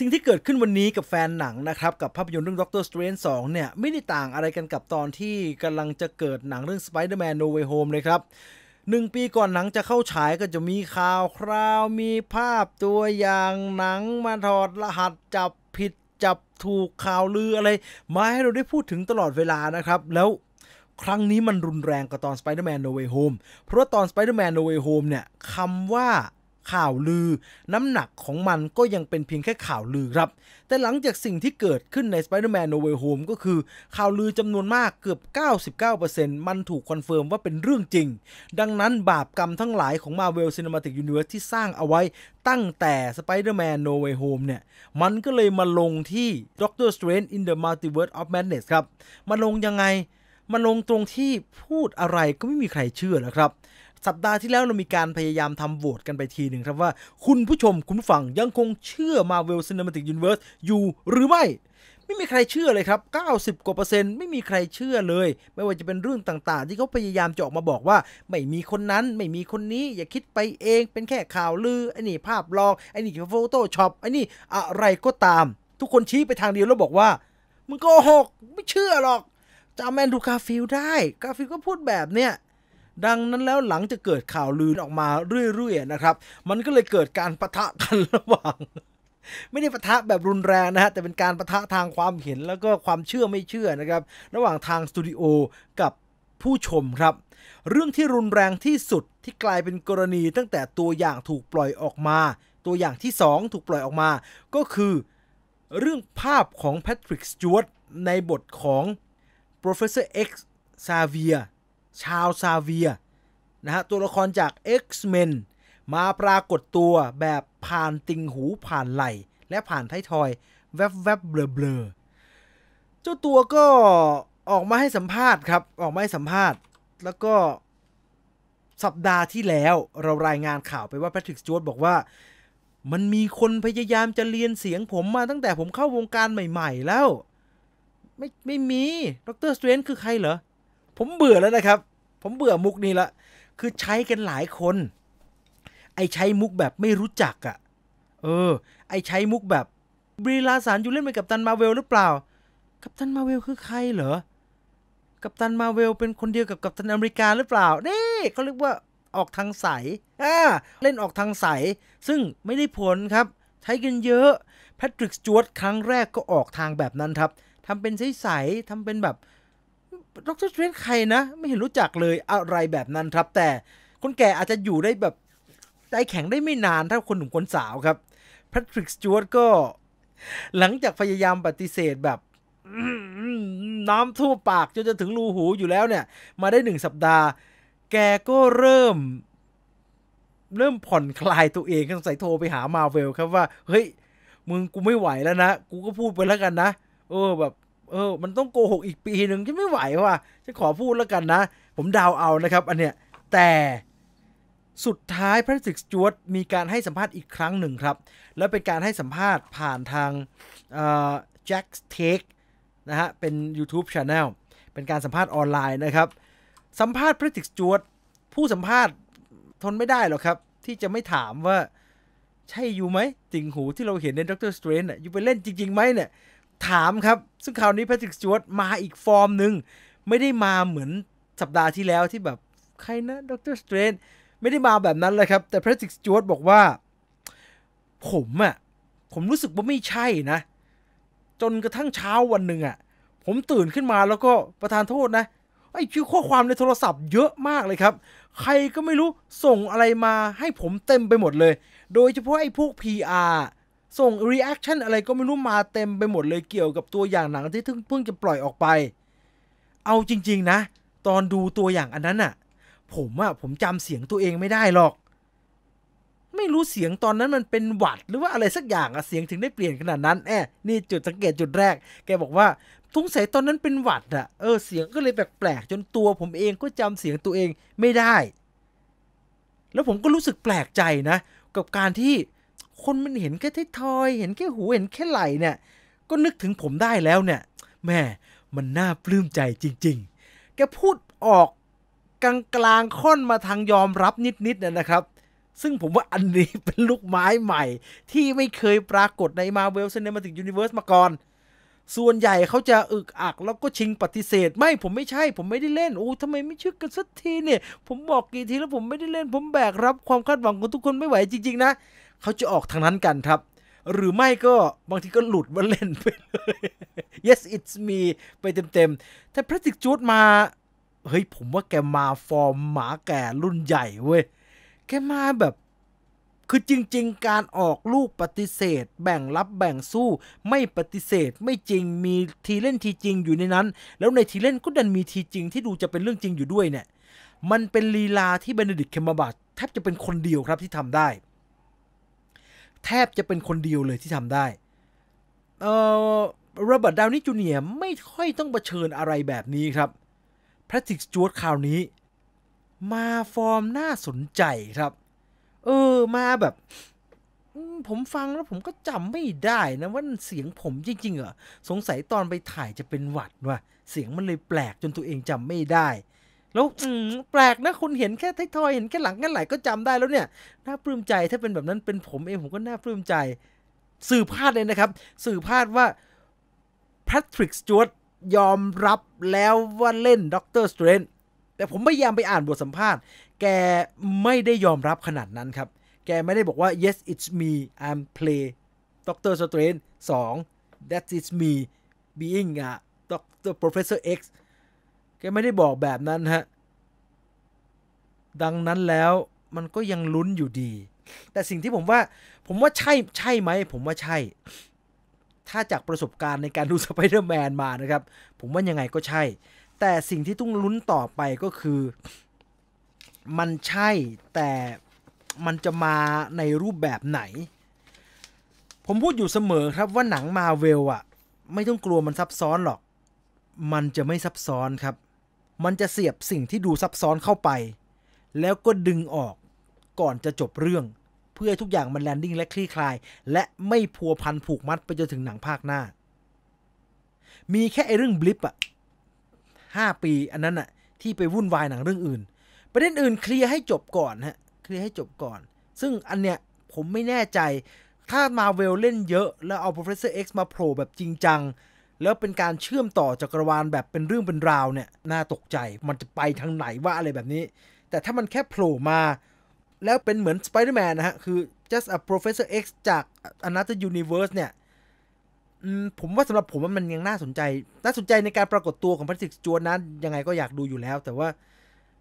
สิ่งที่เกิดขึ้นวันนี้กับแฟนหนังนะครับ กับภาพยนตร์เรื่อง Doctor Strange 2 เนี่ย ไม่ได้ต่างอะไรกันกับตอนที่กำลังจะเกิดหนังเรื่อง Spider-Man No Way Home เลยครับหนึ่งปีก่อนหนังจะเข้าฉายก็จะมีข่าวคราว มีภาพตัวอย่างหนังมาถอดรหัสจับผิดจับถูกข่าวลืออะไร มาให้เราได้พูดถึงตลอดเวลานะครับ แล้วครั้งนี้มันรุนแรงกว่าตอน Spider-Man No Way Home เพราะตอน Spider-Man No Way Home เนี่ยคำว่าข่าวลือน้ำหนักของมันก็ยังเป็นเพียงแค่ข่าวลือครับ แต่หลังจากสิ่งที่เกิดขึ้นใน Spider-Man No Way Home ก็คือข่าวลือจำนวนมากเกือบ 99%มันถูกคอนเฟิร์มว่าเป็นเรื่องจริง ดังนั้นบาปกรรมทั้งหลายของ Marvel Cinematic Universe ที่สร้างเอาไว้ตั้งแต่ Spider-Man No Way Home เนี่ยมันก็เลยมาลงที่ Doctor Strange in the Multiverse of Madness ครับมาลงยังไงมาลงตรงที่พูดอะไรก็ไม่มีใครเชื่อแล้วครับสัปดาห์ที่แล้วเรามีการพยายามทำโหวตกันไปทีหนึ่งครับว่าคุณผู้ชมคุณฟัง ยังคงเชื่อ Marvel Cinematic Universe อยู่หรือไม่ ไม่มีใครเชื่อเลยครับ 90กว่าเปอร์เซ็นต์ไม่มีใครเชื่อเลย ไม่ว่าจะเป็นเรื่องต่างๆ ที่เขาพยายามจะออกมาบอกว่า ไม่มีคนนั้นไม่มีคนนี้ อย่าคิดไปเองเป็นแค่ข่าวลือไอ้นนี่ภาพลองอ้นนีอโฟโต้ช็อปไอ้นนี่อะไรก็ตาม ทุกคนชี้ไปทางเดียวแล้วบอกว่ามึงโกหกไม่เชื่อหรอกจำแมนดูกาฟิลได้กาฟิลก็พูดแบบเนี้ยดังนั้นแล้วหลังจะเกิดข่าวลือออกมาเรื่อยๆนะครับ มันก็เลยเกิดการประทะกันระหว่าง ไม่ได้ปะทะแบบรุนแรงนะฮะแต่เป็นการปะทะทางความเห็นแล้วก็ความเชื่อไม่เชื่อนะครับระหว่างทางสตูดิโอกับผู้ชมครับเรื่องที่รุนแรงที่สุดที่กลายเป็นกรณี ตั้งแต่ตัวอย่างถูกปล่อยออกมา ตัวอย่างที่ 2 ถูกปล่อยออกมา ก็คือเรื่องภาพของแพทริกสจวตในบทของ Professor X ซาเวียชาวซาเวียนะฮะ ตัวละครจาก X-Men มาปรากฏตัวแบบผ่านติงหูผ่านไหล และผ่านท้ายทอย แวบแวบเบลอเบลอเจ้าตัวก็ออกมาให้สัมภาษณ์ครับ ออกมาให้สัมภาษณ์แล้วก็สัปดาห์ที่แล้วเรารายงานข่าวไปว่า แพทริกจูดบอกว่า มันมีคนพยายามจะเรียนเสียงผมมาตั้งแต่ผมเข้าวงการใหม่ๆแล้ว ไม่ไม่มีดรสเตรนคือใครเหรอผมเบื่อแล้วนะครับ ผมเบื่อมุกนี้ละ คือใช้กันหลายคน ไอใช้มุกแบบไม่รู้จักอะ่ะ เออ ไอใช้มุกแบบบรีลาสารอยู่เล่นเป็นกัปตันมาเวลหรือเปล่า กัปตันมาเวลคือใครเหรอ กัปตันมาเวลเป็นคนเดียวกับกัปตันอเมริกาหรือเปล่า นี่เขาเรียกว่าออกทางใสอ่า เล่นออกทางใสซึ่งไม่ได้ผลครับ ใช้กันเยอะแพทริกจวตครั้งแรกก็ออกทางแบบนั้นครับทำเป็นใสๆทำเป็นแบบดรสเตรนใครนะ ไม่เห็นรู้จักเลยอะไรแบบนั้นครับ แต่คนแก่อาจจะอยู่ได้แบบใจแข็งได้ไม่นานถ้าคนหนุ่มคนสาวครับแพทริกสจวตก็ หลังจากพยายามปฏิเสธแบบ น้ำท่วมปากจนจะถึงรูหูอยู่แล้วเนี่ย มาได้หนึ่งสัปดาห์ แกก็เริ่ม เริ่มผ่อนคลายตัวเองางส่ยโทรไปหามาเวลครับว่า เฮ้ยมึงกูไม่ไหวแล้วนะกูก็พูดไปแล้วกันนะเออแบบเออ มันต้องโกหกอีกปีหนึ่งันไม่ไหวว่ะ จะขอพูดแล้วกันนะ ผมดาวเอานะครับอันเนี้ย แต่สุดท้ายพระสิกจวด มีการให้สัมภาษณ์อีกครั้งหนึ่งครับ แล้วเป็นการให้สัมภาษณ์ผ่านทางแจ็คเทคนะฮะ เป็น YouTube Channel เป็นการสัมภาษณ์ออนไลน์นะครับ สัมภาษณ์พระสิกจวด ผู้สัมภาษณ์ทนไม่ได้หรอกครับ ที่จะไม่ถามว่าใช่อยู่ไหมติ่งหูที่เราเห็นในด็อกเตอร์สเตรนอยู่ไปเล่นจริงๆไหมเนี่ยถามครับ ซึ่งคราวนี้แพทริกจูตมาอีกฟอร์มหนึ่งไม่ได้มาเหมือนสัปดาห์ที่แล้วที่แบบใครนะดรสเตรนไม่ได้มาแบบนั้นเลยครับ แต่แพทริกจูตบอกว่า ผมอะผมรู้สึกว่าไม่ใช่นะ จนกระทั่งเช้าวันหนึ่งอะผมตื่นขึ้นมาแล้วก็ประธานโทษนะไอคิวข้อความในโทรศัพท์เยอะมากเลยครับ ใครก็ไม่รู้ส่งอะไรมาให้ผมเต็มไปหมดเลย โดยเฉพาะไอ้พวก PR ส่งรีแอคชั่นอะไรก็ไม่รู้มาเต็มไปหมดเลยเกี่ยวกับตัวอย่างหนังที่เพิ่งจะปล่อยออกไป เอาจริง ๆนะ ตอนดูตัวอย่างอันนั้นอะผมอะผมจำเสียงตัวเองไม่ได้หรอก ไม่รู้เสียงตอนนั้นมันเป็นหวัด หรือว่าอะไรสักอย่างอะเสียงถึงได้เปลี่ยนขนาดนั้นแอบนี่จุดสังเกตจุดแรก แกบอกว่าสงสัยตอนนั้นเป็นหวัดอะเออเสียงก็เลยแปลกๆจนตัว ผมเองก็จำเสียงตัวเองไม่ได้ แล้วผมก็รู้สึกแปลกใจนะกับการที่คนมันเห็นแค่ท้ทอย เห็นแค่หูเห็นแค่ไหล่เนี่ย ก็นึกถึงผมได้แล้วเนี่ยแม่มันน่าปลื้มใจจริง ๆแกพูดออกกลางกลางค่อนมาทางยอมรับนิดๆนนะครับ ซึ่งผมว่าอันนี้เป็นลูกไม้ใหม่ที่ไม่เคยปรากฏในเวลเซนเนมาติกยูนิเวอร์สมาก่อน ส่วนใหญ่เขาจะอึกอักแล้วก็ชิงปฏิเสธ ไม่ผมไม่ใช่ ผมไม่ได้เล่นโอ้ทำไมไม่เชื่อกันสักทีเนี่ยผมบอกกี่ทีแล้วผมไม่ได้เล่นผมแบกรับความคาดหวังของทุกคนไม่ไหวจริงๆนะเขาจะออกทางนั้นกันครับ หรือไม่ก็บางทีก็หลุดมาเล่นไปเลย yes it's me ไปเต็มๆ แต่พระติกจูดมา เฮ้ยผมว่าแกมาฟอร์มหมาแก่รุ่นใหญ่เว้ย แกมาแบบ คือจริงๆ การออกลูกปฏิเสธ แบ่งรับแบ่งสู้ ไม่ปฏิเสธไม่จริงมีทีเล่นทีจริงอยู่ในนั้น แล้วในทีเล่นก็ดันมีทีจริงที่ดูจะเป็นเรื่องจริงอยู่ด้วยเนี่ย มันเป็นลีลาที่เบนเดดิกเคมบัตแทบจะเป็นคนเดียวครับที่ทำได้แทบจะเป็นคนเดียวเลยที่ทำได้ เอ่อโรเบิร์ตดาวนี่จูเนียไม่ค่อยต้องเผชิญอะไรแบบนี้ครับแพทริกจวดคราวนี้ มาฟอร์มน่าสนใจครับ เออ มาแบบ ผมฟังแล้วผมก็จำไม่ได้นะ ว่าเสียงผมจริงๆเหรอสงสัยตอนไปถ่ายจะเป็นหวัดว่ะเสียงมันเลยแปลกจนตัวเองจำไม่ได้แล้วแปลกนะคุณเห็นแค่ท้ายทอยเห็นแค่หลังแค่ไหลก็จำได้แล้วเนี่ย น่าปลื้มใจถ้าเป็นแบบนั้นเป็นผมเองผมก็น่าปลื้มใจสื่อพาดเลยนะครับ สื่อพาดว่าแพทริกสจวตยอมรับแล้วว่าเล่นด็อกเตอร์สเตรนแต่ผมพยายามไปอ่านบทสัมภาษณ์ แกไม่ได้ยอมรับขนาดนั้นครับ แกไม่ได้บอกว่า yes it's me I'm play ด็อกเตอร์สเตรนสอง that is me being a doctor professor X แกไม่ได้บอกแบบนั้นฮะ ดังนั้นแล้วมันก็ยังลุ้นอยู่ดี แต่สิ่งที่ผมว่าผมว่าใช่ใช่ไหมผมว่าใช่ ถ้าจากประสบการณ์ในการดูสไปเดอร์แมนมานะครับ ผมว่ายังไงก็ใช่ แต่สิ่งที่ต้องลุ้นต่อไปก็คือ มันใช่แต่มันจะมาในรูปแบบไหน ผมพูดอยู่เสมอครับ ว่าหนังมาเวลอะไม่ต้องกลัวมันซับซ้อนหรอก มันจะไม่ซับซ้อนครับมันจะเสียบสิ่งที่ดูซับซ้อนเข้าไป แล้วก็ดึงออกก่อนจะจบเรื่อง เพื่อทุกอย่างมันแลนดิ้งและคลี่คลาย และไม่พัวพันผูกมัดไปจนถึงหนังภาคหน้า มีแค่ไอเรื่องบลิปอะห้าปี อันนั้นอะที่ไปวุ่นวายหนังเรื่องอื่นประเด็นอื่นเคลียร์ให้จบก่อนฮะเคลียร์ให้จบก่อน ซึ่งอันเนี้ยผมไม่แน่ใจถ้ามาเวลเล่นเยอะ แล้วเอา Professor X มาโผล่แบบจริงจังแล้วเป็นการเชื่อมต่อจักรวาลแบบเป็นเรื่องเป็นราวเนี่ย น่าตกใจมันจะไปทางไหนว่าอะไรแบบนี้ แต่ถ้ามันแค่โผล่มา แล้วเป็นเหมือนสไปเดอร์แมนนะฮะ คือ just a professor X จาก another universe เนี่ยผมว่าสำหรับผมมันยังน่าสนใจ น่าสนใจในการปรากฏตัวของพันธิกจวนนั้น ยังไงก็อยากดูอยู่แล้ว แต่ว่า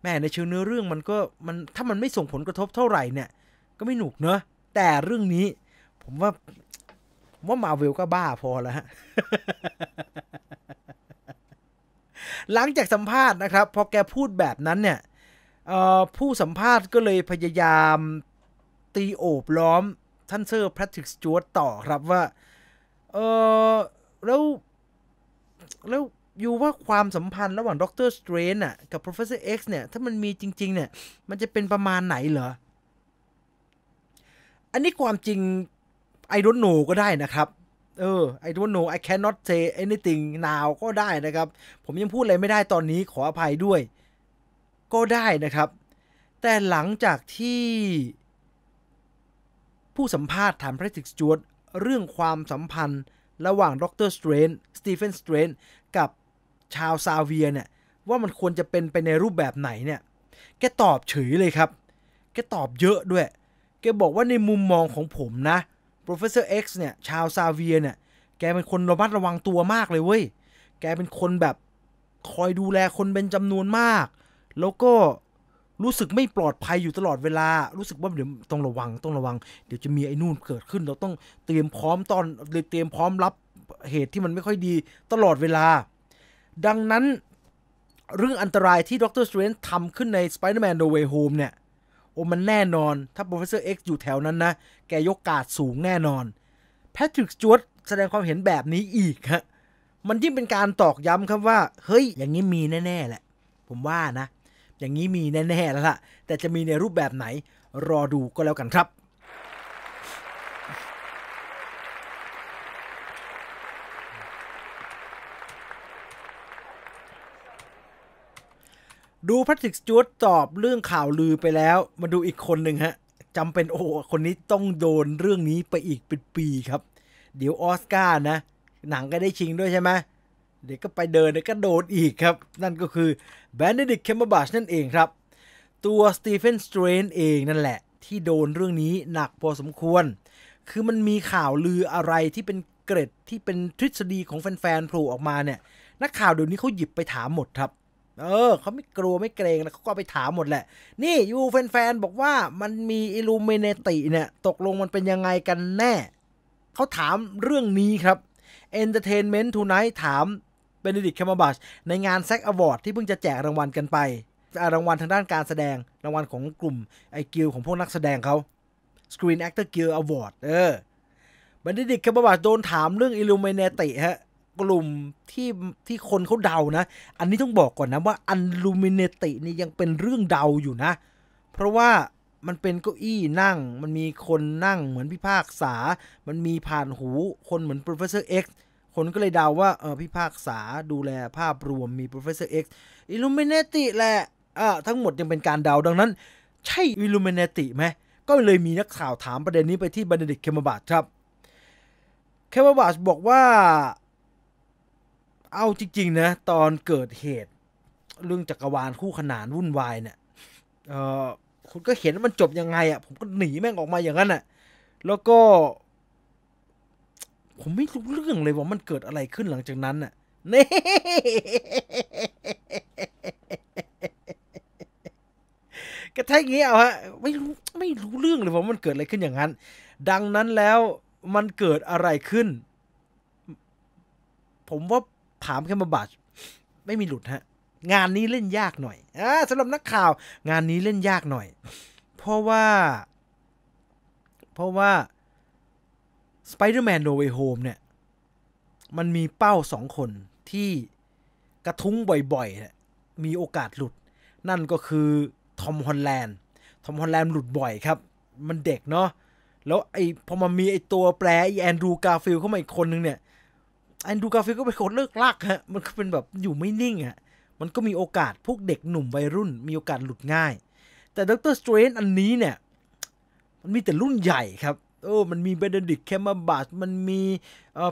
แม่ในเชิงเนื้อเรื่องมันก็มันถ้ามันไม่ส่งผลกระทบเท่าไหร่เนี่ยก็ไม่หนุกเนอะแต่เรื่องนี้ผมว่าว่ามาววลก็บ้าพอแล้วฮะ หลังจากสัมภาษณ์นะครับ พอแกพูดแบบนั้นเนี่ยผู้สัมภาษณ์ก็เลยพยายาม ตีโอบล้อมท่านเซอร์แพทริกสจวตต่อครับว่า เออแล้ว แล้วอยู่ว่าความสัมพันธ์ระหว่างด็อกเตอร์สเตรนน่ะ กับ Professor X เนี่ย ถ้ามันมีจริง ๆ เนี่ย มันจะเป็นประมาณไหนเหรออันนี้ความจริง I don't know ก็ได้นะครับ เออ I don't know I cannot say anything now ก็ได้นะครับ ผมยังพูดอะไรไม่ได้ตอนนี้ขออภัยด้วย ก็ได้นะครับ แต่หลังจากที่ ผู้สัมภาษณ์ถามพระสิกจูดเรื่องความสัมพันธ์ระหว่างดรสเตรนสตีเฟนสเตรนกับชาวซาเวียเนี่ย ว่ามันควรจะเป็นไปในรูปแบบไหนเนี่ย แกตอบเฉยเลยครับ แกตอบเยอะด้วย แกบอกว่าในมุมมองของผมนะเโปรเฟสเซอร์เเนี่ย ชาวซาเวียเนี่ย แกเป็นคนระมัดระวังตัวมากเลยเว้ย แกเป็นคนแบบคอยดูแลคนเป็นจำนวนมาก แล้วก็รู้สึกไม่ปลอดภัยอยู่ตลอดเวลา รู้สึกว่าเดี๋ยวต้องระวัง ต้องระวัง เดี๋ยวจะมีไอ้นู่นเกิดขึ้น เราต้องเตรียมพร้อมตอนเตรียมพร้อมรับเหตุที่มันไม่ค่อยดีตลอดเวลา ดังนั้นเรื่องอันตรายที่ด็อกเตอร์สเตรนทำขึ้นใน Spider-Man No Way Home เนี่ยโอ้มันแน่นอน ถ้าโปรเฟสเซอร์ X อยู่แถวนั้นนะแกยกกาดสูงแน่นอน แพทริกจวดแสดงความเห็นแบบนี้อีกฮะมันยิ่งเป็นการตอกย้ำครับว่า เฮ้ย อย่างนี้มีแน่ๆแหละ ผมว่านะ อย่างนี้มีแน่ๆแล้วล่ะแต่จะมีในรูปแบบไหนรอดูก็แล้วกันครับดูแพทริกจูดตอบเรื่องข่าวลือไปแล้วมาดูอีกคนหนึ่งฮะจำเป็นโอ้คนนี้ต้องโดนเรื่องนี้ไปอีกเป็นปีครับ เดี๋ยวออสการ์นะ หนังก็ได้ชิงด้วยใช่ไหมเดี๋ยวก็ไปเดินเดี๋ยวก็โดนอีกครับ นั่นก็คือแบนดิคเคมบัชนั่นเองครับ ตัวสตีเฟนสเตรนเองนั่นแหละที่โดนเรื่องนี้หนักพอสมควร คือมันมีข่าวลืออะไรที่เป็นเกร็ดที่เป็นทฤษฎีของแฟนๆโผล่ออกมาเนี่ยนักข่าวเดี๋ยวนี้เขาหยิบไปถามหมดครับเออเขาไม่กลัวไม่เกรงนะเขาก็ไปถามหมดแหละ นี่ยูแฟนๆบอกว่ามันมีอิลูเมเนติเนี่ย ตกลงมันเป็นยังไงกันแน่ เขาถามเรื่องนี้ครับ Entertainment Tonight ถามเบนดิดกแคมบัชในงานแซกอวอร์ดที่เพิ่งจะแจกรางวัลกันไปรางวัลทางด้านการแสดงรางวัลของกลุ่มไอกิลของพวกนักแสดงเขา Screen Actor Guild Award เออเบนดิดกแคมบัชโดนถามเรื่องอิลูเมเนติฮะกลุ่มที่ที่คนเขาเดานะ อันนี้ต้องบอกก่อนนะ ว่าอันลูมิเนตินี่ยังเป็นเรื่องเดาอยู่นะ เพราะว่ามันเป็นเก้าอี้นั่ง มันมีคนนั่งเหมือนพิพากษา มันมีผ่านหู คนเหมือน professor x คนก็เลยเดาวว่าเออพิพากษาดูแลภาพรวมมี professor x อิลูมิเนติแหละอ่าทั้งหมดยังเป็นการเดาดังนั้น ใช่อิลู m i เนติไหม ก็เลยมีนักข่าวถามประเด็นนี้ไปที่บันเดดิกเคมบาทครับเคมบาทบอกว่าเอาจริงๆนะ ตอนเกิดเหตุ เรื่องจักรวาลคู่ขนานวุ่นวายเนี่ยเออคุณก็เห็นว่ามันจบยังไงอะ่ะ ผมก็หนีแม่งออกมาอย่างนั้นอะ่ะแล้วก็ ผมไม่รู้เรื่องเลยว่ามันเกิดอะไรขึ้นหลังจากนั้นอะ่ะนี่ก็ใช่งี้เอาฮะไม่รู้ไม่รู้เรื่องเลยว่ามันเกิดอะไรขึ้นอย่างนั้น ดังนั้นแล้วมันเกิดอะไรขึ้น ผมว่าถามแคมบาบัชไม่มีหลุดฮะ งานนี้เล่นยากหน่อยอ่าสำหรับนักข่าวงานนี้เล่นยากหน่อย เพราะว่าเพราะว่า Spider-Man No Way Home เนี่ย มันมีเป้าสองคนที่กระทุ้งบ่อยๆ มีโอกาสหลุด นั่นก็คือทอมฮอลแลนด์ทอมฮอลแลนด์หลุดบ่อยครับ มันเด็กเนาะแล้วไอ้พอมันมีไอ้ตัวแปรไอแอนดรูกาฟิลเข้ามาอีกคนนึงเนี่ยแอนดูการาฟิลก็เป็นคนเลิกลากฮะ มันก็เป็นแบบอยู่ไม่นิ่งฮะ มันก็มีโอกาสพวกเด็กหนุ่มวัยรุ่นมีโอกาสหลุดง่าย แต่ด็อกเตอร์สเตรนอันนี้เนี่ย มันมีแต่รุ่นใหญ่ครับ โอ้ มันมีเบเดนดิกแคมบัรมันมี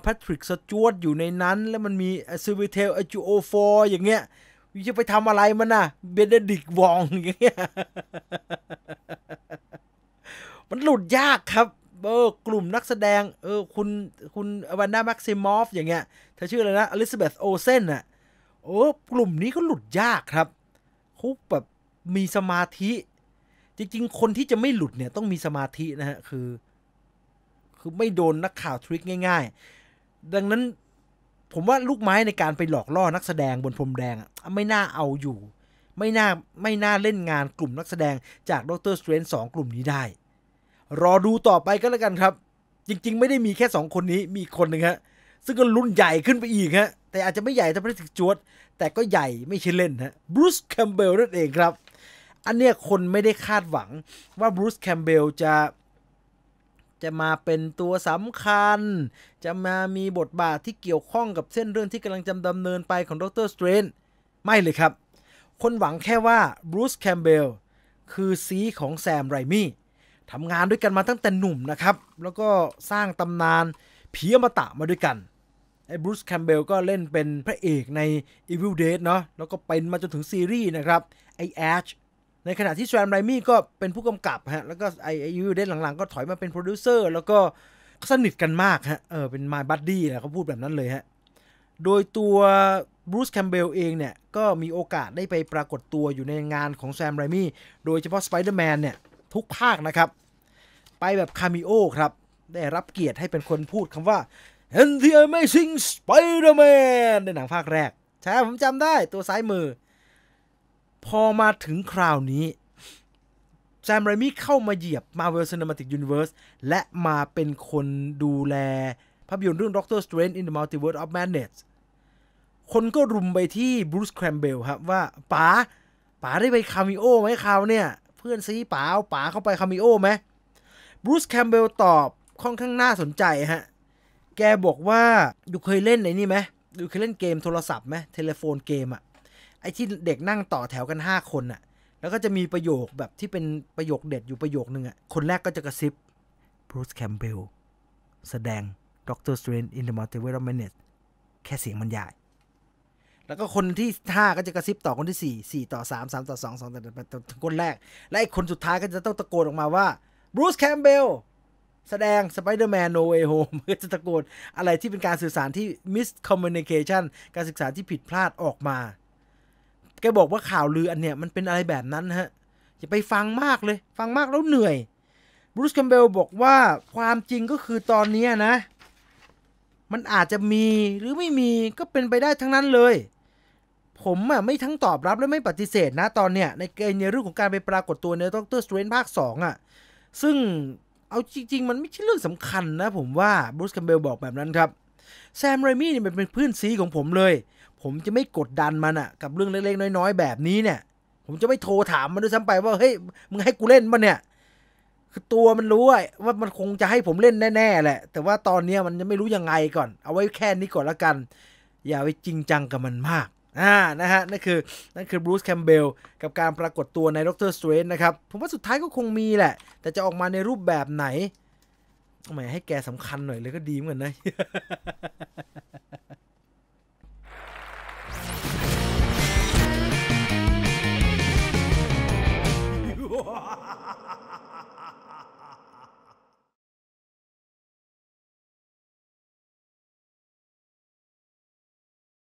แพทริกสจวตอยู่ในนั้น แล้วมันมีซิวิเทลอจูโอฟอร์อย่างเงี้ย จะไปทำอะไรมันน่ะ เบเดนดิกวองอย่างเงี้ย มันหลุดยากครับเออ กลุ่มนักแสดง เออ คุณ คุณวันด้าแม็กซิมอฟอย่างเงี้ย เธอชื่ออะไรนะอลิซาเบธโอเซนน่ะโอ้กลุ่มนี้ก็หลุดยากครับเขาแบบมีสมาธิ จริงๆ คนที่จะไม่หลุดเนี่ย ต้องมีสมาธินะฮะ คือ คือไม่โดนนักข่าวทริคง่าย ๆ ดังนั้นผมว่าลูกไม้ในการไปหลอกล่อ นักแสดงบนพรมแดง ไม่น่าเอาอยู่ ไม่น่า ไม่น่าเล่นงานกลุ่มนักแสดงจากดรสเตรนสองกลุ่มนี้ได้รอดูต่อไปก็แล้วกันครับ จริงๆ ไม่ได้มีแค่ 2 คนนี้มีคนหนึ่งฮะซึ่งก็รุ่นใหญ่ขึ้นไปอีกฮะแต่อาจจะไม่ใหญ่เท่าพระสิกจวด แต่ก็ใหญ่ไม่ใช่เล่นฮะบรูซแคมเบลล์นั่นเองครับ อันเนี้ยคนไม่ได้คาดหวังว่าบรูซแคมเบลล์จะจะมาเป็นตัวสำคัญ จะมามีบทบาทที่เกี่ยวข้องกับเส้นเรื่องที่กำลังจำดำเนินไปของดรสเตรนไม่เลยครับ คนหวังแค่ว่าบรูซแคมเบลล์คือซีของแซมไรมี่ทำงานด้วยกันมาตั้งแต่หนุ่มนะครับ แล้วก็สร้างตำนานผีอมตะมาด้วยกัน ไอ้บรูซแคมเบลก็เล่นเป็นพระเอกใน Evil Dead เนาะ แล้วก็เป็นมาจนถึงซีรีส์นะครับ ไอ้แอชในขณะที่แซมไรมี่ก็เป็นผู้กำกับฮะ แล้วก็ไอ้ยูเดนหลังๆ ก็ถอยมาเป็นโปรดิวเซอร์ แล้วก็สนิทกันมากฮะ เออเป็นมาบัดดี้นะเขาพูดแบบนั้นเลยฮะ โดยตัวบรูซแคมเบลเองเนี่ยก็มีโอกาสได้ไปปรากฏตัวอยู่ในงานของแซมไรมี่ โดยเฉพาะสไปเดอร์แมนเนี่ยทุกภาคนะครับ ไปแบบคาเมโอครับ ได้รับเกียรติให้เป็นคนพูดคำว่า a n the Amazing Spider-Man ในหนังภาคแรก ใช่ ผมจำได้ตัวซ้ายมือ พอมาถึงคราวนี้แซมไรมี่เข้ามาเหยียบ Marvel Cinematic Universe และมาเป็นคนดูแลภาพยนตร์เรื่อง Doctor Strange in the Multiverse of Madness คนก็รุมไปที่บรูซแครมเบลครับว่าป๋าป๋าได้ไปคาเมโอไหมคราวเนี่ยพื่อนซีป๋าป๋าเข้าไปคามิโอไหมบรูซแคมเบลตอบค่อนข้างน่าสนใจฮะแกบอกว่าอยู่เคยเล่นไอ้นี่ไหมอยู่เคยเล่นเกมโทรศัพท์ไหมเทเลโฟนเกมอะไอที่เด็กนั่งต่อแถวกัน 5 คนอะแล้วก็จะมีประโยคแบบที่เป็นประโยคเด็ดอยู่ประโยคนึงอะคนแรกก็จะกระซิบบรูซแคมเบลแสดงด็อกเตอร์สเตรน์อินเดอะมัลติเวอร์แมนเนตแค่เสียงันใหญ่แล้วก็คนที่ห้าก็จะกระซิบต่อคนที่สี่สี่ต่อสามสามต่อสองสองต่อถึงคนแรก และไอ้คนสุดท้ายก็จะต้องตะโกนออกมาว่าบรูซแคมเบลแสดงสไปเดอร์แมนโนเวโฮมก็จะตะโกนอะไรที่เป็นการสื่อสารที่มิสคอมมิวนิเคชันการศึกษาที่ผิดพลาดออกมา แกบอกว่าข่าวลืออันเนี้ยมันเป็นอะไรแบบนั้นฮะอย่าไปฟังมากเลย ฟังมากแล้วเหนื่อยบรูซแคมเบลบอกว่าความจริงก็คือตอนนี้นะมันอาจจะมีหรือไม่มีก็เป็นไปได้ทั้งนั้นเลยผมอ่ะไม่ทั้งตอบรับและไม่ปฏิเสธนะ ตอนเนี้ยในเกณฑ์ในเรื่องของการไปปรากฏตัวในด็อกเตอร์สเตรนภาค2อ่ะซึ่งเอาจริง ๆ มันไม่ใช่เรื่องสำคัญนะผมว่าบรูซแคมเบลบอกแบบนั้นครับ แซมไรมี่เนี่ยมันเป็นเพื่อนซีของผมเลย ผมจะไม่กดดันมันอ่ะกับเรื่องเล็กๆน้อย ๆ แบบนี้เนี่ย ผมจะไม่โทรถามมันด้วยซ้ำไปว่า เฮ้ย มึงให้กูเล่นปะเนี่ยคือตัวมันรู้ว่ามันคงจะให้ผมเล่นแน่ๆแหละ แต่ว่าตอนนี้มันจะไม่รู้ยังไงก่อน เอาไว้แค่นี้ก่อนละกัน อย่าไปจริงจังกับมันมากอ่านะฮะนั่นคือนั่นคือบรูซแคมเบลกับการปรากฏตัวในด็อกเตอร์สเตรนนะครับ ผมว่าสุดท้ายก็คงมีแหละ แต่จะออกมาในรูปแบบไหนแหมให้แกสำคัญหน่อยเลยก็ดีเหมือนนะ